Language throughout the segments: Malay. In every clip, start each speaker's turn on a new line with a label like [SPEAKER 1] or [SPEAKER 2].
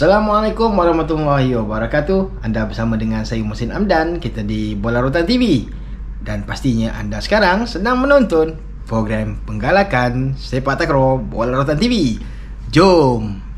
[SPEAKER 1] Assalamualaikum warahmatullahi wabarakatuh Anda bersama dengan saya Musin Amdan Kita di Bola Rotan TV Dan pastinya anda sekarang sedang menonton Program Penggalakan Sepak Takraw Bola Rotan TV Jom! Jom!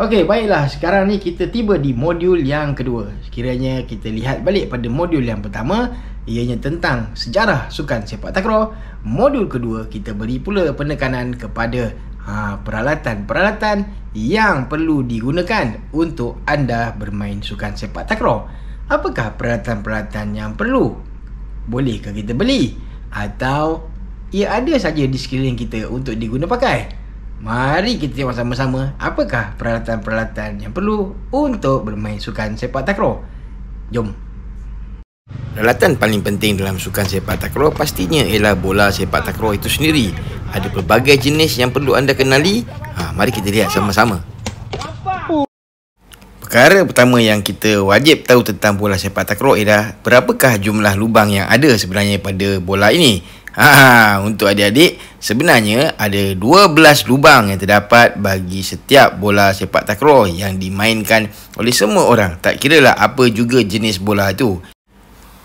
[SPEAKER 1] Okey, baiklah. Sekarang ni kita tiba di modul yang kedua. Sekiranya kita lihat balik pada modul yang pertama, ianya tentang sejarah sukan sepak takraw. Modul kedua, kita beri pula penekanan kepada ha, peralatan-peralatan yang perlu digunakan untuk anda bermain sukan sepak takraw. Apakah peralatan-peralatan yang perlu? Bolehkah kita beli? Atau ia ada saja di sekeliling kita untuk digunakan pakai? Mari kita tengok sama-sama apakah peralatan-peralatan yang perlu untuk bermain sukan sepak takraw. Jom. Peralatan paling penting dalam sukan sepak takraw pastinya ialah bola sepak takraw itu sendiri. Ada pelbagai jenis yang perlu anda kenali. Ha, mari kita lihat sama-sama. Perkara pertama yang kita wajib tahu tentang bola sepak takraw ialah berapakah jumlah lubang yang ada sebenarnya pada bola ini. Ha, ha, untuk adik-adik, sebenarnya ada 12 lubang yang terdapat bagi setiap bola sepak takraw yang dimainkan oleh semua orang. Tak kira lah apa juga jenis bola itu.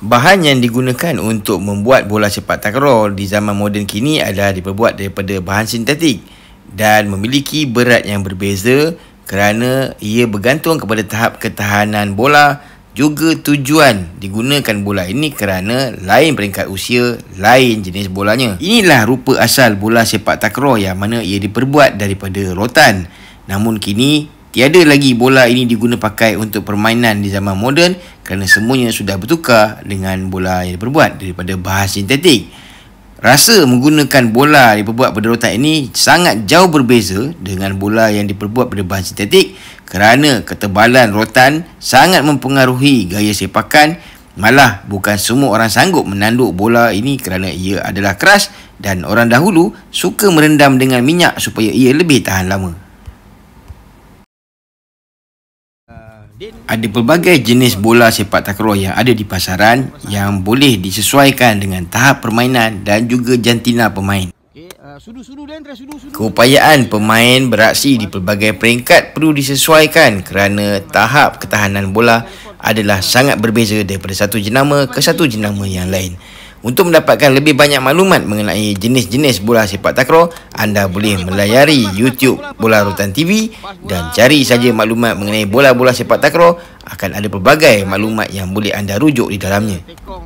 [SPEAKER 1] Bahan yang digunakan untuk membuat bola sepak takraw di zaman moden kini adalah diperbuat daripada bahan sintetik dan memiliki berat yang berbeza kerana ia bergantung kepada tahap ketahanan bola juga tujuan digunakan bola ini kerana lain peringkat usia, lain jenis bolanya. Inilah rupa asal bola sepak takraw yang mana ia diperbuat daripada rotan. Namun kini, tiada lagi bola ini diguna pakai untuk permainan di zaman moden kerana semuanya sudah bertukar dengan bola yang diperbuat daripada bahan sintetik. Rasa menggunakan bola yang diperbuat pada rotan ini sangat jauh berbeza dengan bola yang diperbuat pada bahan sintetik kerana ketebalan rotan sangat mempengaruhi gaya sepakan malah bukan semua orang sanggup menanduk bola ini kerana ia adalah keras dan orang dahulu suka merendam dengan minyak supaya ia lebih tahan lama. Ada pelbagai jenis bola sepak takraw yang ada di pasaran yang boleh disesuaikan dengan tahap permainan dan juga jantina pemain. Uh, Keupayaan pemain beraksi di pelbagai peringkat perlu disesuaikan kerana tahap ketahanan bola adalah sangat berbeza daripada satu jenama ke satu jenama yang lain. Untuk mendapatkan lebih banyak maklumat mengenai jenis-jenis bola sepak takraw, anda boleh melayari YouTube Bola Rutan TV dan cari saja maklumat mengenai bola-bola sepak takraw akan ada pelbagai maklumat yang boleh anda rujuk di dalamnya.